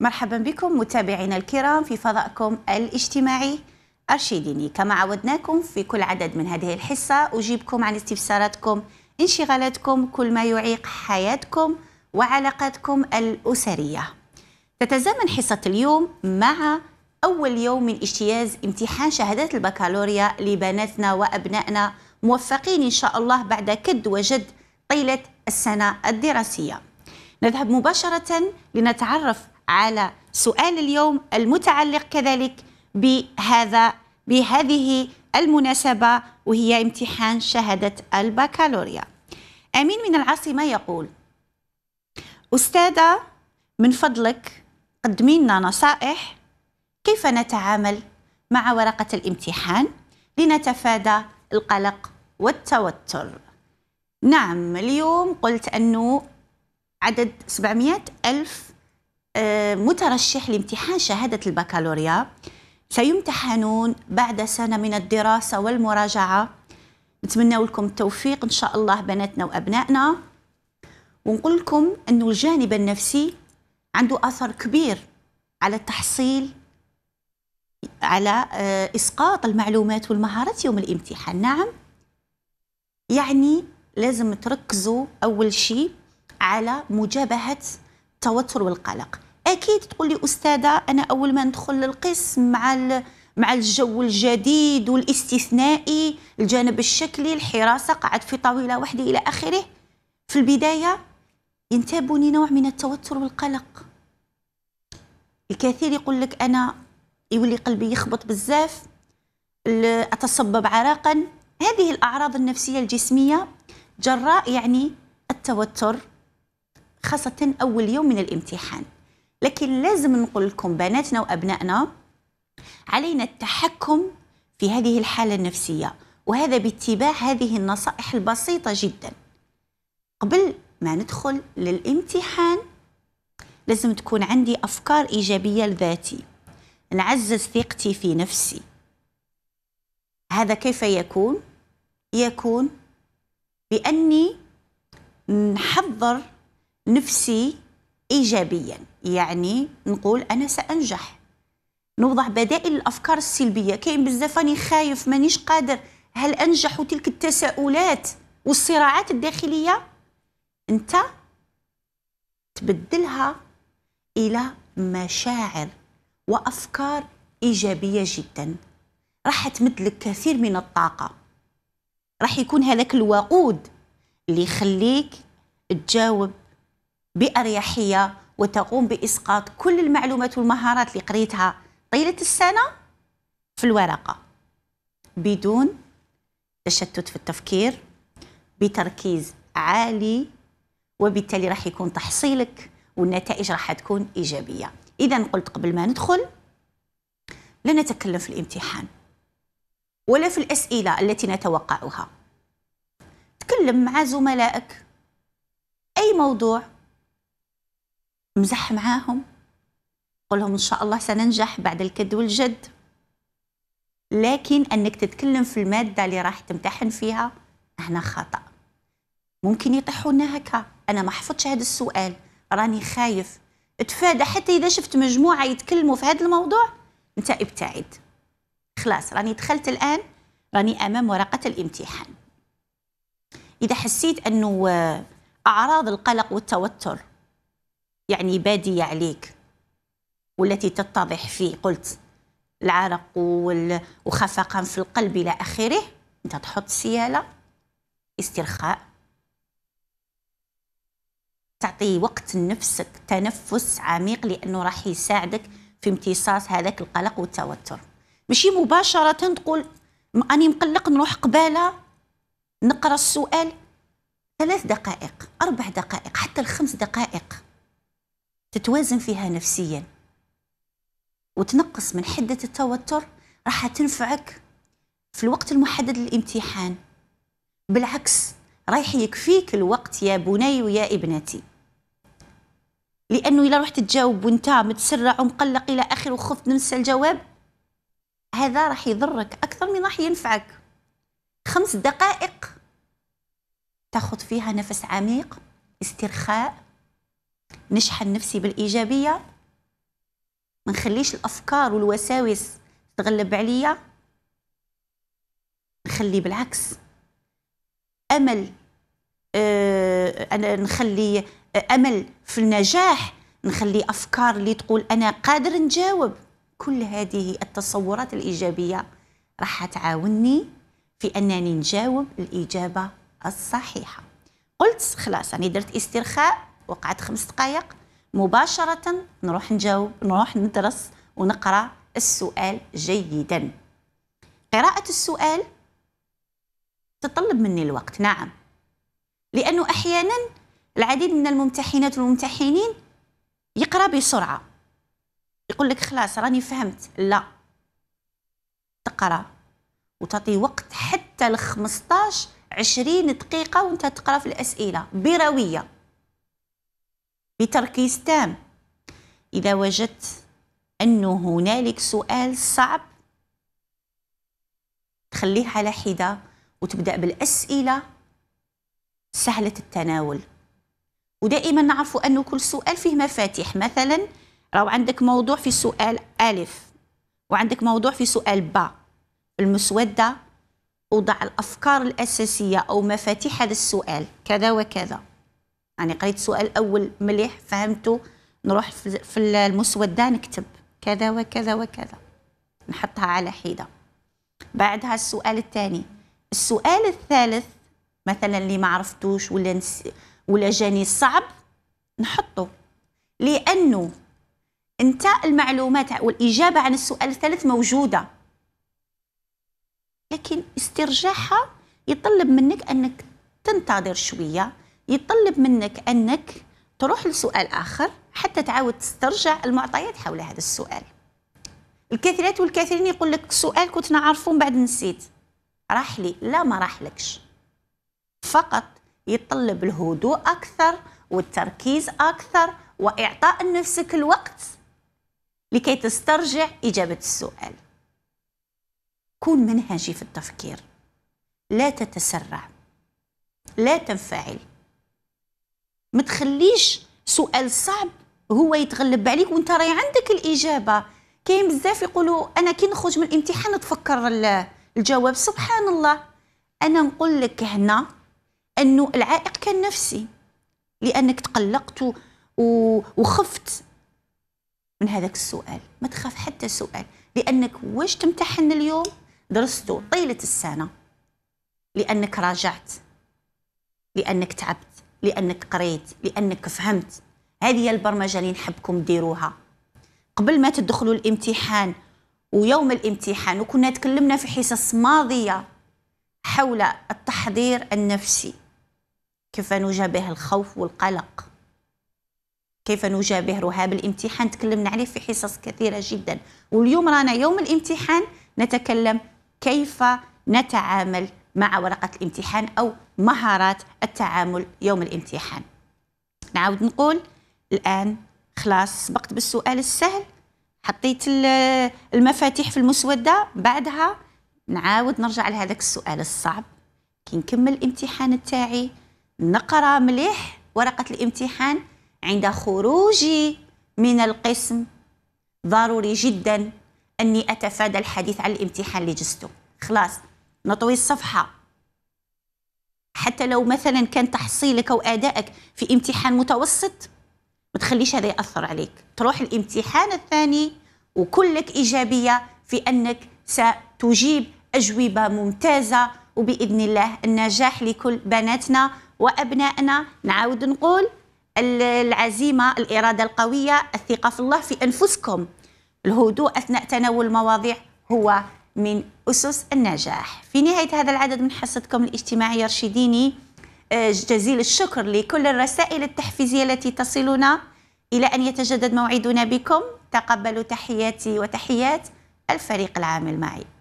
مرحبا بكم متابعينا الكرام في فضائكم الاجتماعي أرشيديني كما عودناكم في كل عدد من هذه الحصة أجيبكم عن استفساراتكم انشغالاتكم كل ما يعيق حياتكم وعلاقاتكم الأسرية تتزامن حصة اليوم مع أول يوم من اجتياز امتحان شهادات البكالوريا لبناتنا وأبنائنا موفقين إن شاء الله بعد كد وجد طيلة السنة الدراسية نذهب مباشرة لنتعرف على سؤال اليوم المتعلق كذلك بهذا بهذه المناسبة وهي امتحان شهادة البكالوريا أمين من العاصمة يقول أستاذة من فضلك قدمي لنا نصائح كيف نتعامل مع ورقة الامتحان لنتفادى القلق والتوتر نعم اليوم قلت أنه عدد 700 ألف آه، مترشح لامتحان شهادة البكالوريا سيمتحنون بعد سنة من الدراسة والمراجعة نتمنى لكم التوفيق إن شاء الله بناتنا وأبنائنا ونقول لكم أن الجانب النفسي عنده أثر كبير على التحصيل على آه، إسقاط المعلومات والمهارات يوم الامتحان نعم يعني لازم تركزوا أول شيء على مجابهة التوتر والقلق اكيد تقول لي استاذه انا اول ما ندخل للقسم مع مع الجو الجديد والاستثنائي الجانب الشكلي الحراسه قعدت في طاوله وحدي الى اخره في البدايه ينتابني نوع من التوتر والقلق الكثير يقول لك انا يولي قلبي يخبط بزاف اتصبب عرقا هذه الاعراض النفسيه الجسميه جراء يعني التوتر خاصه اول يوم من الامتحان لكن لازم نقول لكم بناتنا وابنائنا علينا التحكم في هذه الحاله النفسيه وهذا باتباع هذه النصائح البسيطه جدا قبل ما ندخل للامتحان لازم تكون عندي افكار ايجابيه لذاتي نعزز ثقتي في نفسي هذا كيف يكون يكون باني نحضر نفسي ايجابيا يعني نقول انا سانجح نوضح بدائل الافكار السلبيه كاين بزاف راني خايف مانيش قادر هل انجح تلك التساؤلات والصراعات الداخليه انت تبدلها الى مشاعر وافكار ايجابيه جدا راح تمدلك كثير من الطاقه راح يكون هذاك الوقود اللي يخليك تجاوب باريحيه وتقوم بإسقاط كل المعلومات والمهارات اللي قريتها طيلة السنة في الورقة بدون تشتت في التفكير بتركيز عالي وبالتالي راح يكون تحصيلك والنتائج راح تكون إيجابية إذا قلت قبل ما ندخل لا نتكلم في الامتحان ولا في الأسئلة التي نتوقعها تكلم مع زملائك أي موضوع امزح معاهم قولهم لهم ان شاء الله سننجح بعد الكد والجد لكن انك تتكلم في الماده اللي راح تمتحن فيها هنا خطا ممكن يطيحوا لنا هكا انا ما حفظتش هذا السؤال راني خايف اتفادى حتى اذا شفت مجموعه يتكلموا في هذا الموضوع انت ابتعد خلاص راني دخلت الان راني امام ورقه الامتحان اذا حسيت انه آه، اعراض القلق والتوتر يعني بادية عليك والتي تتضح في قلت العرق وخفقا في القلب إلى آخره أنت تحط سيالة استرخاء تعطي وقت لنفسك تنفس عميق لأنه راح يساعدك في امتصاص هذاك القلق والتوتر ماشي مباشرة تقول أنا مقلق نروح قبالة نقرأ السؤال ثلاث دقائق أربع دقائق حتى الخمس دقائق تتوازن فيها نفسيا وتنقص من حدة التوتر راح تنفعك في الوقت المحدد للامتحان بالعكس رايح يكفيك الوقت يا بني ويا ابنتي لانه الا رحت تجاوب وانت متسرع ومقلق الى آخر وخفت ننسى الجواب هذا راح يضرك اكثر من راح ينفعك خمس دقائق تاخذ فيها نفس عميق استرخاء نشحن نفسي بالايجابيه ما نخليش الافكار والوساوس تغلب عليا نخلي بالعكس امل آه انا نخلي آه، امل في النجاح نخلي افكار اللي تقول انا قادر نجاوب كل هذه التصورات الايجابيه راح تعاونني في انني نجاوب الاجابه الصحيحه قلت خلاص أنا درت استرخاء وقعت خمس دقائق مباشرة نروح نجاوب نروح ندرس ونقرأ السؤال جيدا قراءة السؤال تطلب مني الوقت نعم لأنه أحيانا العديد من الممتحنات والممتحنين يقرأ بسرعة يقول لك خلاص راني فهمت لا تقرأ وتعطي وقت حتى لخمسطاش 15 20 دقيقة وانت تقرأ في الأسئلة بروية بتركيز تام إذا وجدت أنه هنالك سؤال صعب تخليه على حدة وتبدأ بالأسئلة سهلة التناول ودائما نعرف أنه كل سؤال فيه مفاتيح مثلا لو عندك موضوع في سؤال ألف وعندك موضوع في سؤال با المسودة وضع الأفكار الأساسية أو مفاتيح هذا السؤال كذا وكذا يعني قريت سؤال أول مليح فهمته نروح في المسودة نكتب كذا وكذا وكذا نحطها على حيدة بعدها السؤال الثاني السؤال الثالث مثلا اللي ما عرفتوش ولا نس... ولا جاني صعب نحطه لانه انت المعلومات والاجابه عن السؤال الثالث موجوده لكن استرجاعها يطلب منك انك تنتظر شويه يطلب منك انك تروح لسؤال اخر حتى تعاود تسترجع المعطيات حول هذا السؤال الكثيرات والكثيرين يقول لك سؤال كنت نعرفه من بعد نسيت راح لي لا ما لكش فقط يطلب الهدوء اكثر والتركيز اكثر واعطاء نفسك الوقت لكي تسترجع اجابه السؤال كن منهجي في التفكير لا تتسرع لا تنفعل ما تخليش سؤال صعب هو يتغلب عليك وانت راهي عندك الاجابه كاين بزاف يقولوا انا كي نخرج من الامتحان نتفكر الجواب سبحان الله انا نقول لك هنا انه العائق كان نفسي لانك تقلقت وخفت من هذاك السؤال ما تخاف حتى سؤال لانك واش تمتحن اليوم درسته طيله السنه لانك راجعت لانك تعبت لانك قريت لانك فهمت هذه هي البرمجه اللي نحبكم ديروها قبل ما تدخلوا الامتحان ويوم الامتحان وكنا تكلمنا في حصص ماضيه حول التحضير النفسي كيف نجابه الخوف والقلق كيف نجابه رهاب الامتحان تكلمنا عليه في حصص كثيرة جدا واليوم رانا يوم الامتحان نتكلم كيف نتعامل مع ورقة الامتحان أو مهارات التعامل يوم الامتحان نعاود نقول الآن خلاص سبقت بالسؤال السهل حطيت المفاتيح في المسودة بعدها نعاود نرجع لهذاك السؤال الصعب كي نكمل الامتحان تاعي نقرا مليح ورقة الامتحان عند خروجي من القسم ضروري جدا أني أتفادى الحديث عن الامتحان اللي جزته خلاص نطوي الصفحة حتى لو مثلا كان تحصيلك أو أدائك في امتحان متوسط ما تخليش هذا يأثر عليك تروح الامتحان الثاني وكلك إيجابية في أنك ستجيب أجوبة ممتازة وبإذن الله النجاح لكل بناتنا وأبنائنا نعاود نقول العزيمة الإرادة القوية الثقة في الله في أنفسكم الهدوء أثناء تناول المواضيع هو من أسس النجاح في نهاية هذا العدد من حصتكم الاجتماعية رشيديني آه، جزيل الشكر لكل الرسائل التحفيزية التي تصلنا إلى أن يتجدد موعدنا بكم تقبلوا تحياتي وتحيات الفريق العامل معي